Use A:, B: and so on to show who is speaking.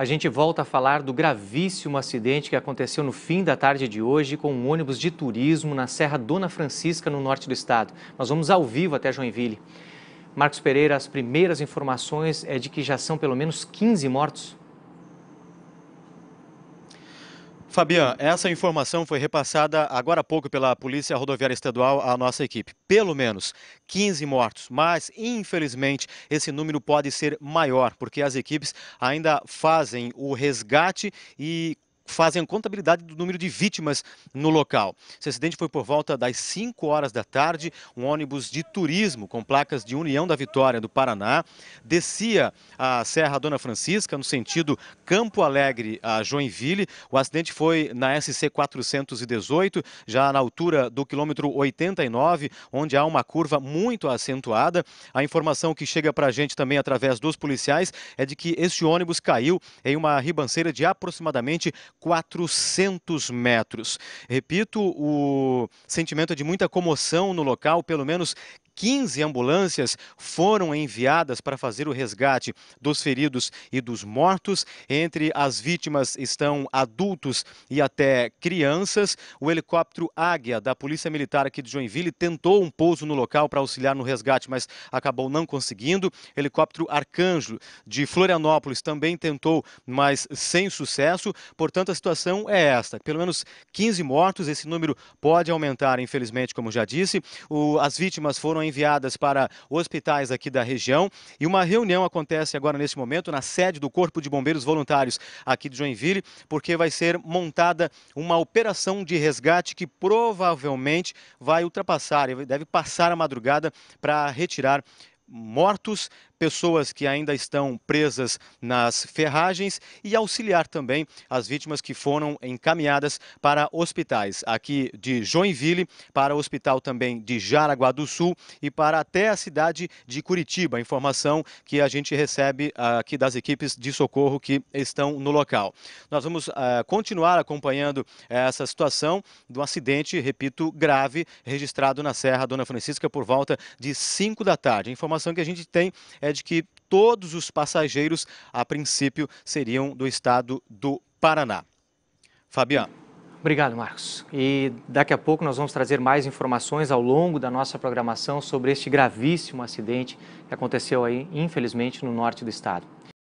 A: a gente volta a falar do gravíssimo acidente que aconteceu no fim da tarde de hoje com um ônibus de turismo na Serra Dona Francisca, no norte do estado. Nós vamos ao vivo até Joinville. Marcos Pereira, as primeiras informações é de que já são pelo menos 15 mortos.
B: Fabian, essa informação foi repassada agora há pouco pela Polícia Rodoviária Estadual à nossa equipe. Pelo menos 15 mortos, mas infelizmente esse número pode ser maior, porque as equipes ainda fazem o resgate e fazem contabilidade do número de vítimas no local. Esse acidente foi por volta das 5 horas da tarde. Um ônibus de turismo com placas de União da Vitória do Paraná descia a Serra Dona Francisca no sentido Campo Alegre a Joinville. O acidente foi na SC 418, já na altura do quilômetro 89, onde há uma curva muito acentuada. A informação que chega para a gente também através dos policiais é de que este ônibus caiu em uma ribanceira de aproximadamente 400 metros. Repito, o sentimento é de muita comoção no local, pelo menos 15 ambulâncias foram enviadas para fazer o resgate dos feridos e dos mortos. Entre as vítimas estão adultos e até crianças. O helicóptero Águia da Polícia Militar aqui de Joinville tentou um pouso no local para auxiliar no resgate, mas acabou não conseguindo. Helicóptero Arcanjo de Florianópolis também tentou, mas sem sucesso. Portanto, a situação é esta: pelo menos 15 mortos. Esse número pode aumentar, infelizmente, como já disse. O, as vítimas foram enviadas para hospitais aqui da região. E uma reunião acontece agora nesse momento na sede do Corpo de Bombeiros Voluntários aqui de Joinville, porque vai ser montada uma operação de resgate que provavelmente vai ultrapassar, deve passar a madrugada para retirar mortos pessoas que ainda estão presas nas ferragens e auxiliar também as vítimas que foram encaminhadas para hospitais aqui de Joinville, para o hospital também de Jaraguá do Sul e para até a cidade de Curitiba. Informação que a gente recebe aqui das equipes de socorro que estão no local. Nós vamos eh, continuar acompanhando essa situação do acidente, repito, grave registrado na Serra Dona Francisca por volta de 5 da tarde. A informação que a gente tem é é de que todos os passageiros, a princípio, seriam do estado do Paraná. Fabiano. Obrigado, Marcos. E
A: daqui a pouco nós vamos trazer mais informações ao longo da nossa programação sobre este gravíssimo acidente que aconteceu aí, infelizmente, no norte do estado.